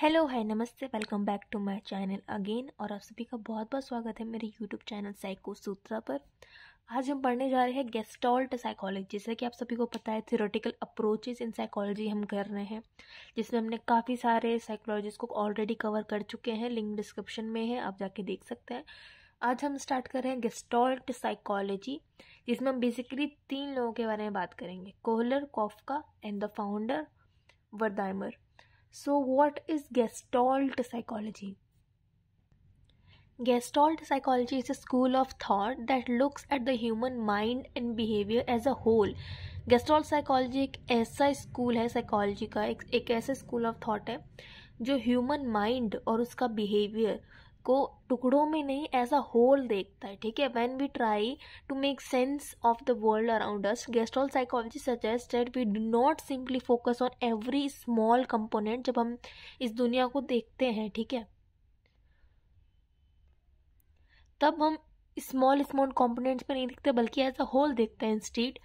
Hello hi नमस्ते welcome back to my channel again और आप सभी का बहुत बहुत स्वागत है मेरे यूट्यूब चैनल साइको सूत्रा पर आज हम पढ़ने जा रहे हैं गेस्टॉल्ट साइकोलॉजी जैसे कि आप सभी को पता है थियोरेटिकल अप्रोचेस इन साइकोलॉजी हम कर रहे हैं जिसमें हमने काफ़ी सारे साइकोलॉजिस्ट को ऑलरेडी कवर कर चुके हैं लिंक डिस्क्रिप्शन में है आप जाके देख सकते हैं आज हम स्टार्ट कर रहे हैं गेस्टॉल्ट साइकोलॉजी जिसमें हम बेसिकली तीन लोगों के बारे में बात करेंगे Kohler Koffka and the founder Wertheimer So, what is Gestalt psychology? Gestalt psychology is a school of thought that looks at the human mind and behavior as a whole. Gestalt psychology एक ऐसा school है psychology का एक, एक ऐसा school of thought है जो human mind और उसका बिहेवियर को टुकड़ों में नहीं एज अ होल देखता है ठीक है when we try to make sense of the world around us Gestalt psychology suggest that we do not simply focus on every small component जब हम इस दुनिया को देखते हैं ठीक है तब हम स्मॉल स्मॉल कॉम्पोनेंट्स पर नहीं दिखते बल्कि एज अ होल देखते हैं instead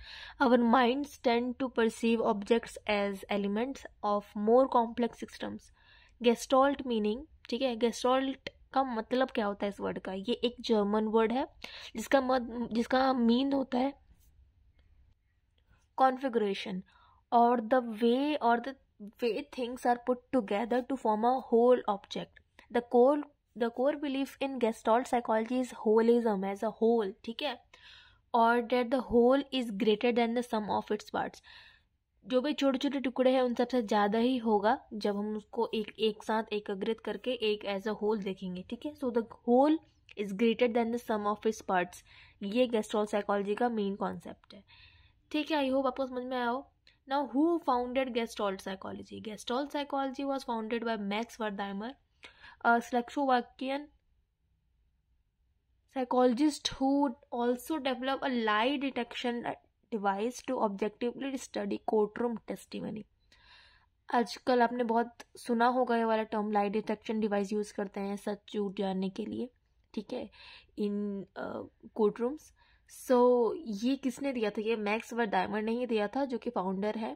our mind tend to perceive objects as elements of more complex systems Gestalt meaning ठीक है गेस्टॉल्ट का मतलब क्या होता है इस वर्ड का ये एक जर्मन वर्ड है जिसका मत जिसका मीन होता है कॉन्फिग्रेशन और द वे और the way things are put together to form a whole object the core the core belief in Gestalt psychology is holism as a whole ठीक है और that the whole is greater than the sum of its parts जो भी छोटे छोटे टुकड़े हैं उन सबसे ज़्यादा ही होगा जब हम उसको एक एक साथ एकाग्रित करके एक एज अ होल देखेंगे ठीक है so the whole is greater than the sum of is parts ये गेस्ट्रॉल साइकोलॉजी का मेन कॉन्सेप्ट है ठीक है आई होप आपको समझ में आया हो now who founded Gestalt psychology Gestalt psychology was founded by Max Wertheimer Czechoslovakian psychologist who also develop a lie detection device to objectively study courtroom testimony आजकल आपने बहुत सुना होगा ये वाला term lie detection device use करते हैं सच झूठ जानने के लिए ठीक है इन कोर्ट रूम्स सो ये किसने दिया था ये मैक्स व डायमंड ने ही दिया था जो कि फाउंडर है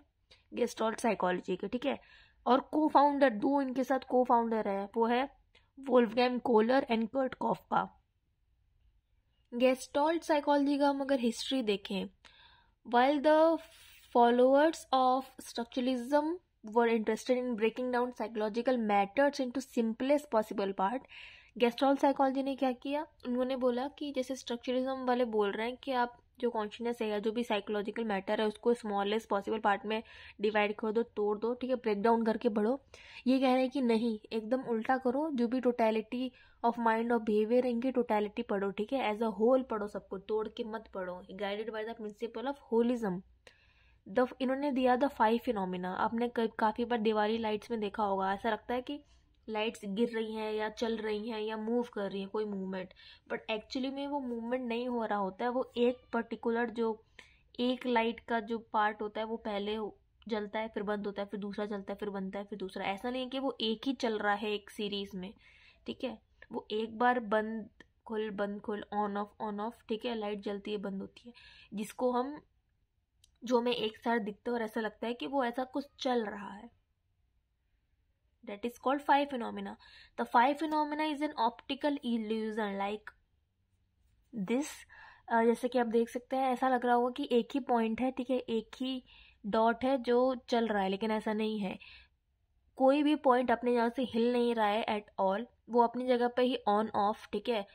गेस्टॉल्ट साइकोलॉजी के ठीक है और को फाउंडर दो इनके साथ को फाउंडर है वो है Wolfgang Kohler and Kurt Koffka Gestalt psychology का हम अगर हिस्ट्री देखें While the followers of structuralism were interested in breaking down psychological matters into simplest possible part Gestalt psychology ने क्या किया उन्होंने बोला कि जैसे स्ट्रक्चरिज्म वाले बोल रहे हैं कि आप जो कॉन्शियनेस है या जो भी साइकोलॉजिकल मैटर है उसको स्मॉलेस्ट पॉसिबल पार्ट में डिवाइड कर दो तोड़ दो ठीक है ब्रेक डाउन करके पढ़ो ये कह रहे हैं कि नहीं एकदम उल्टा करो जो भी टोटैलिटी ऑफ माइंड और बिहेवियर इनकी टोटैलिटी पढ़ो ठीक है एज अ होल पढ़ो सबको तोड़ के मत पढ़ो guided by the principle of holism the इन्होंने दिया द फाइव फिनोमिना आपने काफ़ी बार दिवाली लाइट्स में देखा होगा ऐसा लगता है कि लाइट्स गिर रही हैं या चल रही हैं या मूव कर रही हैं कोई मूवमेंट बट एक्चुअली में वो मूवमेंट नहीं हो रहा होता है वो एक पर्टिकुलर जो एक लाइट का जो पार्ट होता है वो पहले जलता है फिर बंद होता है फिर दूसरा जलता है फिर बनता है फिर दूसरा ऐसा नहीं है कि वो एक ही चल रहा है एक सीरीज में ठीक है वो एक बार बंद खुल बंद खुल ऑन ऑफ ऑन ऑफ ठीक है लाइट जलती है बंद होती है जिसको हम जो हमें एक साथ दिखते और ऐसा लगता है कि वो ऐसा कुछ चल रहा है that is called phi phenomena the phi phenomena is an optical illusion like this uh, जैसे कि आप देख सकते हैं ऐसा लग रहा होगा कि एक ही पॉइंट है ठीक है एक ही डॉट है जो चल रहा है लेकिन ऐसा नहीं है कोई भी पॉइंट अपने जगह से हिल नहीं रहा है एट ऑल वो अपनी जगह पे ही ऑन ऑफ ठीक है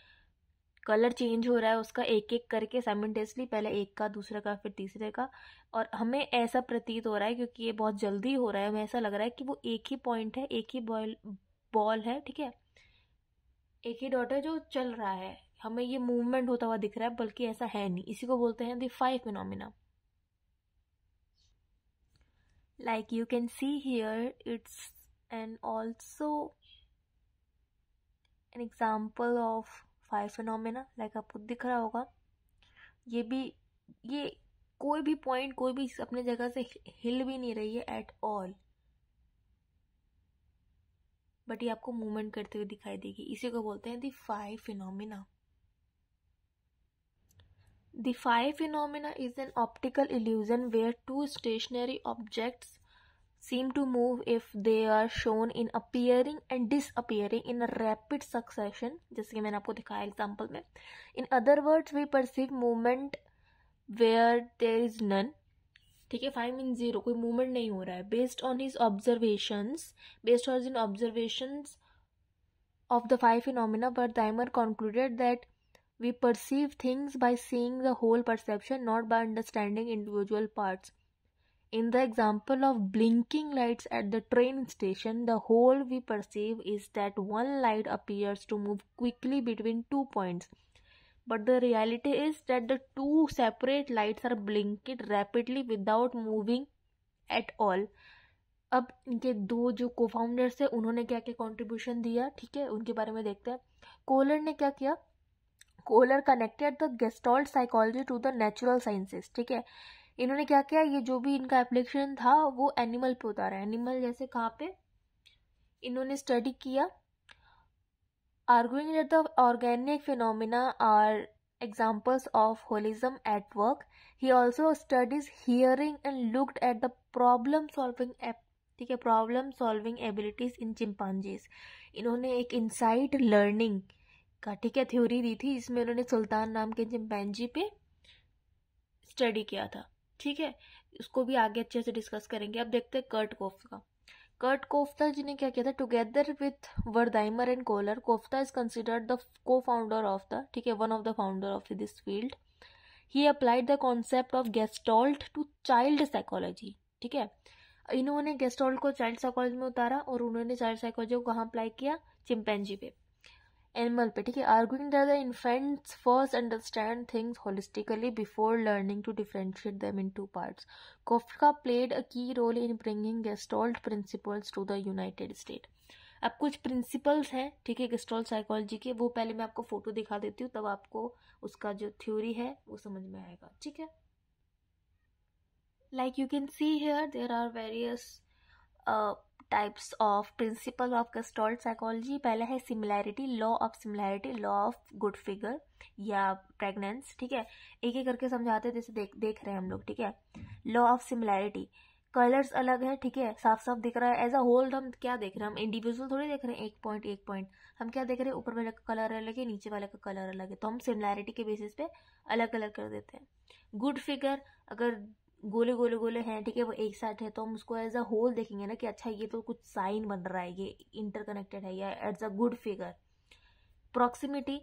कलर चेंज हो रहा है उसका एक एक करके साइमल्टेनियसली पहले एक का दूसरे का फिर तीसरे का और हमें ऐसा प्रतीत हो रहा है क्योंकि ये बहुत जल्दी हो रहा है हमें ऐसा लग रहा है कि वो एक ही पॉइंट है एक ही बॉल बॉल है ठीक है एक ही डॉट है जो चल रहा है हमें ये मूवमेंट होता हुआ दिख रहा है बल्कि ऐसा है नहीं इसी को बोलते हैं the phi phenomena like you can see here it's and also an example of phi phenomena like आपको दिख रहा होगा ये भी ये कोई भी पॉइंट कोई भी अपने जगह से हिल भी नहीं रही है एट ऑल बट ये आपको मूवमेंट करते हुए दिखाई देगी इसी को बोलते हैं the phi phenomena the phi phenomena is an optical illusion where two stationary objects seem to move if they are shown in appearing and disappearing in a rapid succession just give an example mein. in other words we perceive movement where there is none Okay, if i in zero, no movement is happening. Based on his observations, based on his observations of the five phenomena, Wertheimer concluded that we perceive things by seeing the whole perception, not by understanding individual parts. In the example of blinking lights at the train station, the whole we perceive is that one light appears to move quickly between two points. But the reality is that the two separate lights are blinking rapidly without moving at all. अब इनके दो जो को founders थे उन्होंने क्या क्या contribution दिया ठीक है उनके बारे में देखते हैं कोलर ने क्या किया Kohler connected the Gestalt psychology to the natural sciences ठीक है इन्होंने क्या किया ये जो भी इनका एप्लीकेशन था वो एनिमल पे उतारा एनिमल जैसे कहाँ पे इन्होंने स्टडी किया arguing the organic phenomena are of holism at work he also studies hearing and looked at the problem solving ape ठीक है problem solving abilities in chimpanzees इन्होंने एक इंसाइट लर्निंग का ठीक है थ्योरी दी थी इसमें इन्होंने सुल्तान नाम के चिंपैंजी पे स्टडी किया था ठीक है उसको भी आगे अच्छे से डिस्कस करेंगे अब देखते हैं Kurt Koffka Kurt Koffka ji ने क्या किया था together with Wertheimer and Kohler Koffka is considered the co founder of the ठीक है one of the founder of this field he applied the concept of Gestalt to child psychology ठीक है इन्होंने gestalt को चाइल्ड साइकोलॉजी में उतारा और उन्होंने चाइल्ड साइकोलॉजी को कहाँ अप्लाई किया चिंपैंजी पे एनिमल पे ठीक है arguing that the infants first understand things holistically before learning to differentiate them in to parts Koffka played a key role in bringing Gestalt principles to the United State अब कुछ principles हैं ठीक है गेस्टोल्ड psychology के वो पहले मैं आपको फोटो दिखा देती हूँ तब आपको उसका जो थ्योरी है वो समझ में आएगा ठीक है like you can see here there are various types of principle of Gestalt psychology पहला है similarity law of similarity law of good figure या प्रेगनेंस ठीक है एक एक करके समझाते हैं जैसे देख देख रहे हैं हम लोग ठीक है लॉ ऑफ सिमिलैरिटी कलर्स अलग है ठीक है साफ साफ दिख रहा है एज अ होल हम क्या देख रहे हैं हम इंडिविजुअल थोड़ी देख रहे हैं एक पॉइंट एक पॉइंट हम क्या देख रहे हैं ऊपर वाले का कलर अलग है नीचे वाले का कलर अलग है तो हम सिमिलैरिटी के बेसिस पे अलग अलग कर देते हैं गुड फिगर अगर गोले गोले गोले हैं ठीक है वो एक साथ है तो हम उसको एज अ होल देखेंगे ना कि अच्छा ये तो कुछ साइन बन रहा है ये इंटरकनेक्टेड है या it's a good figure proximity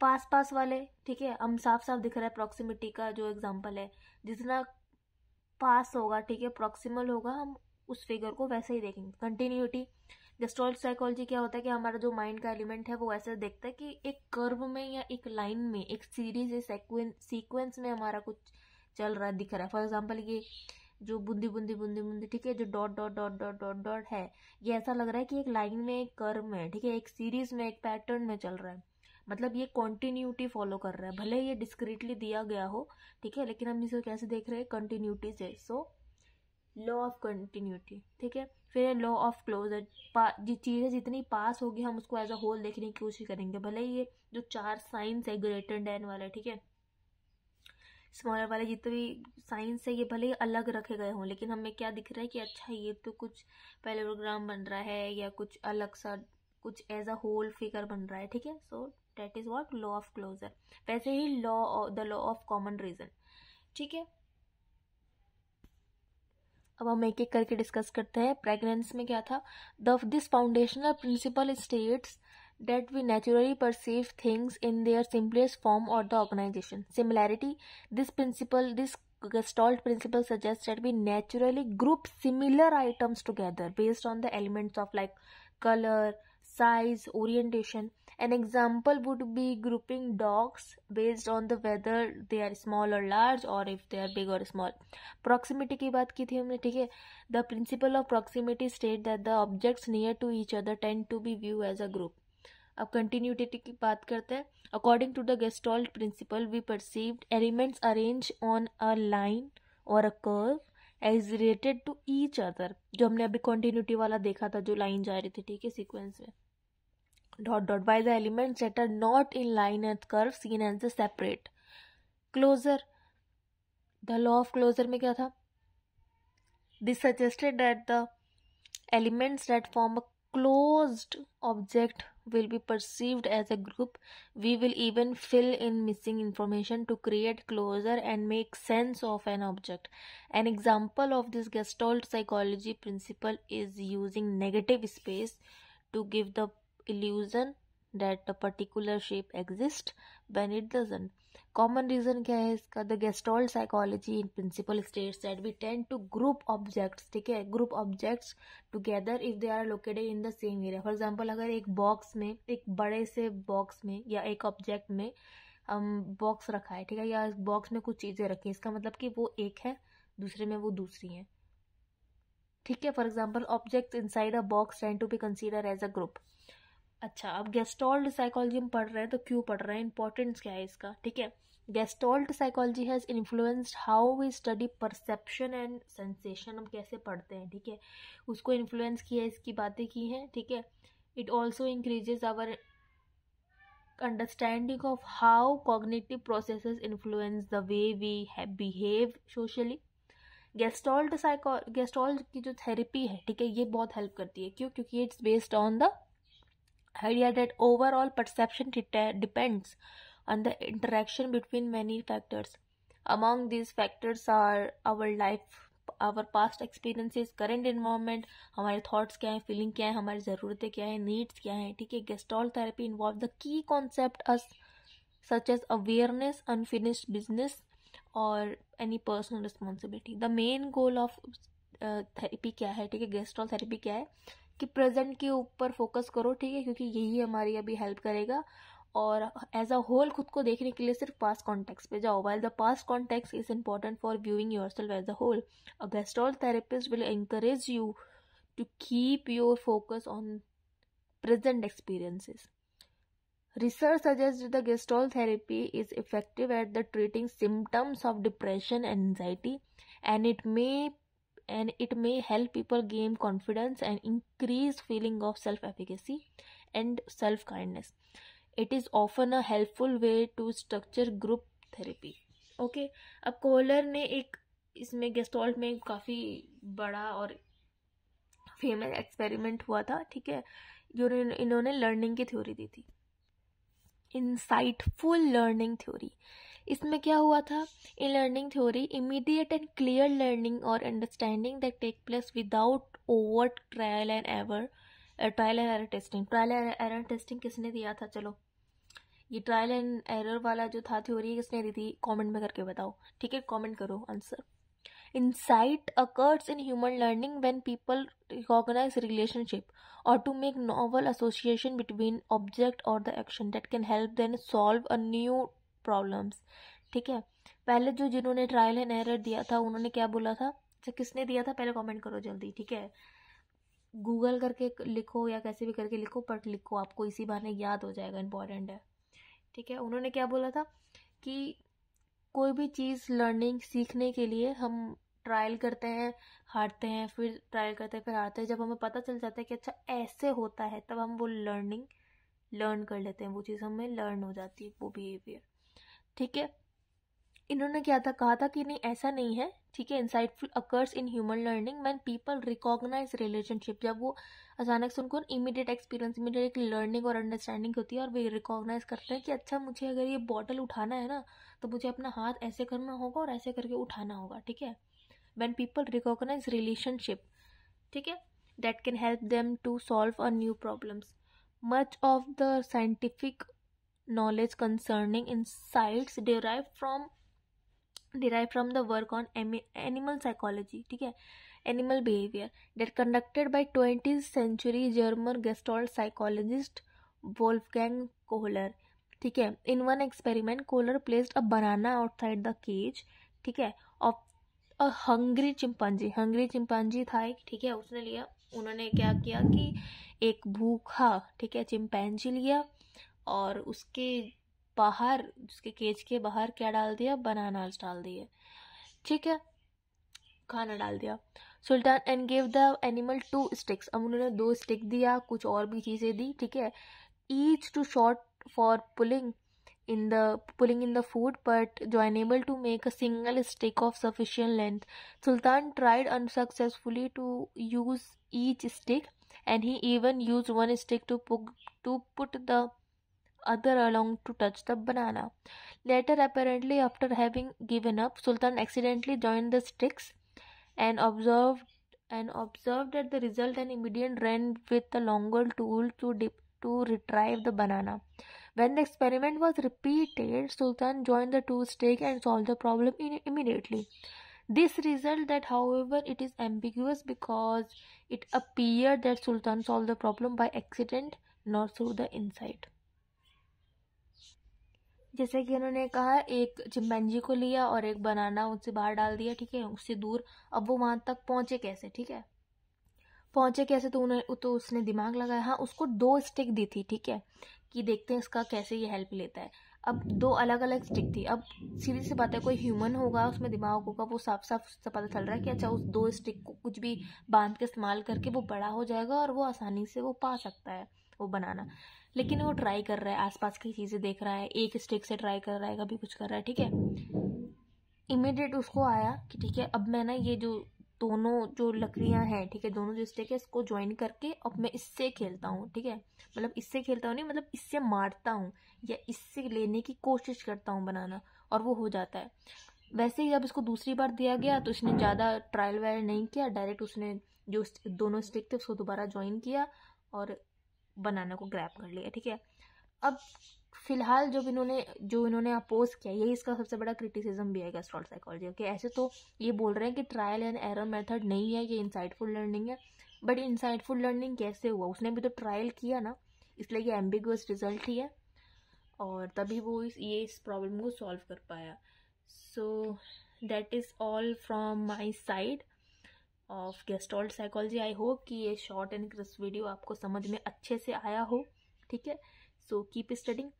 पास पास वाले ठीक है हम साफ साफ दिख रहा है प्रॉक्सिमिटी का जो एग्जाम्पल है जितना पास होगा ठीक है प्रॉक्सिमल होगा हम उस फिगर को वैसे ही देखेंगे कंटिन्यूटी गेस्ट्रॉल साइकोलॉजी क्या होता है कि हमारा जो माइंड का एलिमेंट है वो ऐसे देखता है कि एक कर्व में या एक लाइन में एक सीरीज या सीक्वेंस में हमारा कुछ चल रहा दिख रहा है फॉर एग्जाम्पल ये जो बूंदी बूंदी बूंदी बूंदी ठीक है जो dot dot dot dot dot dot है ये ऐसा लग रहा है कि एक लाइन में एक कर्म है ठीक है एक सीरीज में एक पैटर्न में चल रहा है मतलब ये कॉन्टीन्यूटी फॉलो कर रहा है भले ये डिस्क्रीटली दिया गया हो ठीक है लेकिन हम इसे कैसे देख रहे हैं कंटिन्यूटी से सो लॉ ऑफ कंटिन्यूटी ठीक है फिर लॉ ऑफ क्लोजर जो चीज़ें जितनी पास होगी हम उसको एज अ होल देखने की कोशिश करेंगे भले ये जो चार साइंस है ग्रेटर डैन वाला ठीक है स्मॉलर वाले जितने तो भी साइंस है ये भले ही अलग रखे गए हों लेकिन हमें क्या दिख रहा है कि अच्छा ये तो कुछ पैलोग्राम बन रहा है या कुछ अलग सा कुछ एज अ होल फिगर बन रहा है ठीक है so that is what law of closure वैसे ही law the law of common region ठीक है अब हम एक एक करके डिस्कस करते हैं प्रेगनेंस में क्या था the this foundational principle states that we naturally perceive things in their simplest form or the organization. Similarity, this principle, this Gestalt principle suggests that we naturally group similar items together based on the elements of like color, size, orientation. An example would be grouping dogs based on the whether they are small or large or if they are big or small. Proximity ki baat ki thi humne. ठीक है The principle of proximity state that the objects near to each other tend to be viewed as a group. अब continuity की बात करते हैं according to the gestalt principle we perceived elements arrange on a line और a curve as related to each other जो हमने अभी continuity वाला देखा था जो लाइन जा रही थी ठीक है सीक्वेंस में dot dot by the elements that are not in line at curve seen as the separate closure the law of closure में क्या था this suggested that the elements that form a closed object will be perceived as a group. We will even fill in missing information to create closure and make sense of an object. An example of this Gestalt psychology principle is using negative space to give the illusion that a particular shape exist when it doesn't common region क्या है इसका the gestalt psychology in principle states that we tend to group objects ठीक है group objects together if they are located in the same area for example अगर एक box में एक बड़े से बॉक्स में या एक ऑब्जेक्ट में हम um, बॉक्स रखा है ठीक है या बॉक्स में कुछ चीज़ें रखी इसका मतलब कि वो एक है दूसरे में वो दूसरी हैं ठीक है for example object inside a box tend to be consider as a group अच्छा अब गेस्टोल्ड साइकोलॉजी हम पढ़ रहे हैं तो क्यों पढ़ रहे हैं इंपॉर्टेंस क्या है इसका ठीक है gestalt psychology has influenced how we study perception and sensation हम कैसे पढ़ते हैं ठीक है उसको इन्फ्लुएंस किया है इसकी बातें की हैं ठीक है it also increases our understanding of how how process influence the way we है behave socially gestalt psycho gestalt की जो थेरेपी है ठीक है ये बहुत हेल्प करती है क्यों क्योंकि it's based on the idea that overall perception depends on the interaction between many factors. Among these factors are our life, our past experiences, current environment, our thoughts, kya hai, feeling, kya hai, kya hai, needs, kya hai, hai, gestalt therapy involves the key concept as such as awareness, unfinished business, or any personal responsibility. The main goal of uh, therapy kya hai, gestalt therapy कि present के ऊपर focus करो ठीक है क्योंकि यही हमारी अभी हेल्प करेगा और एज अ होल खुद को देखने के लिए सिर्फ पास कॉन्टेक्ट पे जाओ while the past contact is important for viewing yourself as a whole a gestalt therapist will encourage you to keep your focus on present experiences. Research suggest the Gestalt therapy is effective at the treating symptoms of depression and anxiety and it may and it may help people gain confidence and increase feeling of self efficacy and self kindness it is often a helpful way to structure group therapy okay अब Kohler ने एक इसमें gestalt में काफ़ी बड़ा और famous experiment हुआ था ठीक है जो इन्होंने लर्निंग की थ्योरी दी थी इंसाइटफुल लर्निंग थ्योरी इसमें क्या हुआ था in learning theory immediate and clear learning और understanding that take place without over trial and ever trial and error testing trial and error testing किसने दिया था चलो ये ट्रायल एंड एरर वाला जो था थ्योरी किसने दी थी कमेंट में करके बताओ ठीक है कमेंट करो answer insight occurs in human learning when people recognize relationship और to make novel association between object और the action that can help then solve a new problems ठीक है पहले जो जिन्होंने ट्रायल एंड एरर दिया था उन्होंने क्या बोला था अच्छा किसने दिया था पहले कमेंट करो जल्दी ठीक है गूगल करके लिखो या कैसे भी करके लिखो पर लिखो आपको इसी बहाने याद हो जाएगा इंपॉर्टेंट है ठीक है उन्होंने क्या बोला था कि कोई भी चीज़ लर्निंग सीखने के लिए हम ट्रायल करते हैं हारते हैं फिर ट्रायल करते हैं फिर हारते हैं जब हमें पता चल जाता है कि अच्छा ऐसे होता है तब हम वो लर्निंग लर्न कर लेते हैं वो चीज़ हमें लर्न हो जाती है वो बिहेवियर ठीक है इन्होंने क्या था कहा था कि नहीं ऐसा नहीं है ठीक है insightful occurs in human learning man people recognize relationship जब वो अचानक से उनको इमीडिएट एक्सपीरियंस इमीडिएट एक लर्निंग और अंडरस्टैंडिंग होती है और वे रिकॉग्नाइज करते हैं कि अच्छा मुझे अगर ये बॉटल उठाना है ना तो मुझे अपना हाथ ऐसे करना होगा और ऐसे करके उठाना होगा ठीक है वैन पीपल रिकॉग्नाइज रिलेशनशिप ठीक है that can help them to solve a new problems much of the scientific knowledge concerning in insights derive from derive from the work on animal psychology ठीक है animal behaviour that conducted by twenty century German gestalt psychologist Wolfgang Kohler ठीक है in one experiment Kohler placed a banana outside the cage ठीक है of a hungry chimpanzee hungry chimpanzee था एक ठीक है उसने लिया उन्होंने क्या किया कि एक भूखा ठीक है चिंपैंजी लिया और उसके बाहर उसके केज के बाहर क्या डाल दिया बनानास डाल दिए ठीक है खाना डाल दिया Sultan and give the animal two sticks अब उन्होंने दो स्टिक दिया कुछ और भी चीज़ें दी ठीक है each too short for pulling in the pulling in the food but जो enable to make a single stick of sufficient length Sultan tried unsuccessfully to use each stick and he even use one stick to poke to put the other along to touch the banana. Later, apparently, after having given up, Sultan accidentally joined the sticks and observed and observed that the result and immediate ran with a longer tool to dip to retrieve the banana. When the experiment was repeated, Sultan joined the two sticks and solved the problem in- immediately. This result that however it is ambiguous because it appeared that Sultan solved the problem by accident not through the insight. जैसे कि इन्होंने कहा एक चिमपैनजी को लिया और एक बनाना उससे बाहर डाल दिया ठीक है उससे दूर अब वो वहां तक पहुंचे कैसे ठीक है पहुंचे कैसे तो उन्हें तो उसने दिमाग लगाया हाँ उसको दो स्टिक दी थी ठीक है कि देखते हैं इसका कैसे ये हेल्प लेता है अब दो अलग अलग स्टिक थी अब सीधी सी बात है कोई ह्यूमन होगा उसमें दिमाग होगा वो साफ साफ उससे पता चल रहा है कि अच्छा उस दो स्टिक को कुछ भी बांध के इस्तेमाल करके वो बड़ा हो जाएगा और वो आसानी से वो पा सकता है वो बनाना लेकिन वो ट्राई कर रहा है आसपास की चीज़ें देख रहा है एक स्टिक से ट्राई कर रहा है कभी कुछ कर रहा है ठीक है इमिडिएट उसको आया कि ठीक है अब मैं ना ये जो दोनों जो लकड़ियाँ हैं ठीक है दोनों जो स्टिक है इसको ज्वाइन करके अब मैं इससे खेलता हूँ ठीक है मतलब इससे खेलता हूँ नहीं मतलब इससे मारता हूँ या इससे लेने की कोशिश करता हूँ बनाना और वो हो जाता है वैसे ही जब इसको दूसरी बार दिया गया तो इसने ज़्यादा ट्रायल वायल नहीं किया डायरेक्ट उसने जो दोनों स्टिक थे उसको दोबारा ज्वाइन किया और बनाना को ग्रैप कर लिया ठीक है अब फिलहाल जो इन्होंने जो इन्होंने अपोज किया यही इसका सबसे बड़ा क्रिटिसिज्म भी है गेस्ट्रॉल साइकोलॉजी ओके ऐसे तो ये बोल रहे हैं कि ट्रायल एंड एरर मेथड नहीं है ये इंसाइटफुल लर्निंग है बट इंसाइटफुल लर्निंग कैसे हुआ उसने भी तो ट्रायल किया ना इसलिए ये एम्बिगस रिजल्ट ही है और तभी वो इस ये इस प्रॉब्लम को सॉल्व कर पाया so that is all from my side of gestalt psychology I hope कि ये शॉर्ट एंड क्रिस्प वीडियो आपको समझ में अच्छे से आया हो ठीक है सो कीप स्टडिंग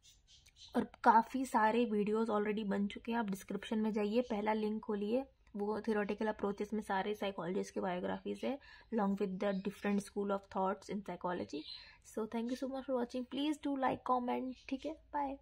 और काफ़ी सारे वीडियोस ऑलरेडी बन चुके हैं आप डिस्क्रिप्शन में जाइए पहला लिंक खोलिए वो थियोरटिकल अप्रोचेस में सारे साइकोलॉजिस्ट के बायोग्राफीज है long with the different school of thoughts in psychology so thank you so much for watching please do like comment ठीक है बाय